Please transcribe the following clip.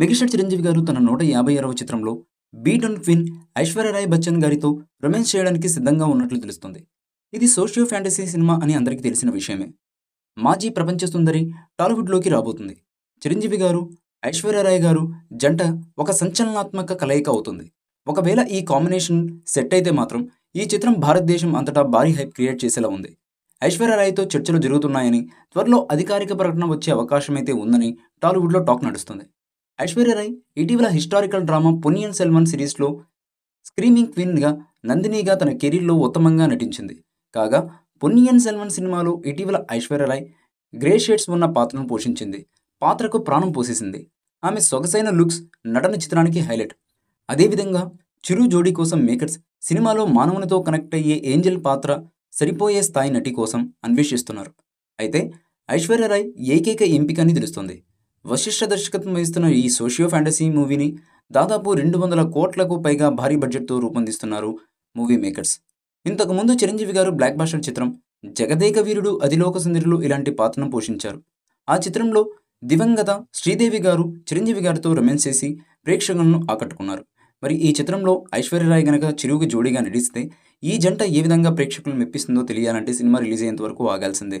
megastar Chiranjeevi గారు తన నూట యాభై ఆరవ చిత్రంలో beat and queen Aishwarya Rai Bachchan గారితో రొమాన్స్ చేయడానికి సిద్ధంగా ఉన్నట్లు తెలుస్తుంది ఇది సోషియో ఫ్యాంటసీ సినిమా అని అందరికీ తెలిసిన విషయమే మాజీ ప్రపంచ సుందరి టాలీవుడ్లోకి రాబోతుంది చిరంజీవి గారు ఐశ్వర్యరాయ్ గారు జంట ఒక సంచలనాత్మక కలయిక అవుతుంది ఒకవేళ ఈ కాంబినేషన్ సెట్ అయితే మాత్రం ఈ చిత్రం భారతదేశం అంతటా భారీ హైప్ క్రియేట్ చేసేలా ఉంది ఐశ్వర్యరాయ్తో చర్చలు జరుగుతున్నాయని త్వరలో అధికారిక ప్రకటన వచ్చే అవకాశమైతే ఉందని టాలీవుడ్లో టాక్ నడుస్తుంది ఐశ్వర్య రాయ్ ఇటీవల హిస్టారికల్ డ్రామా పొన్నియన్ సెల్వన్ సిరీస్లో స్క్రీమింగ్ క్వీన్గా నందినిగా తన కెరీర్లో ఉత్తమంగా నటించింది కాగా పొన్నియన్ సెల్వన్ సినిమాలో ఇటీవల ఐశ్వర్య రాయ్ గ్రే షేడ్స్ ఉన్న పాత్రను పోషించింది పాత్రకు ప్రాణం పోసేసింది ఆమె సొగసైన లుక్స్ నటన చిత్రానికి హైలైట్ అదేవిధంగా చిరు జోడీ కోసం మేకర్స్ సినిమాలో మానవునితో కనెక్ట్ అయ్యే ఏంజల్ పాత్ర సరిపోయే స్థాయి నటి కోసం అన్వేషిస్తున్నారు అయితే ఐశ్వర్య రాయ్ ఏకైక ఎంపిక అని తెలుస్తుంది వశిష్ఠ దర్శకత్వం వహిస్తున్న ఈ సోషియో ఫ్యాంటసీ మూవీని దాదాపు రెండు వందల కోట్లకు పైగా భారీ బడ్జెట్తో రూపొందిస్తున్నారు మూవీ మేకర్స్ ఇంతకుముందు చిరంజీవి గారు బ్లాక్ బాస్టర్ చిత్రం జగదేక వీరుడు అధిలోక సుందరులు ఇలాంటి పాత్రను పోషించారు ఆ చిత్రంలో దివంగత శ్రీదేవి గారు చిరంజీవి గారితో రొమాన్స్ చేసి ప్రేక్షకులను ఆకట్టుకున్నారు మరి ఈ చిత్రంలో ఐశ్వర్యరాయ్ గనక చిరువుకి జోడీగా నటిస్తే ఈ జంట ఏ విధంగా ప్రేక్షకులను మెప్పిస్తుందో తెలియాలంటే సినిమా రిలీజ్ అయ్యేంత వరకు ఆగాల్సిందే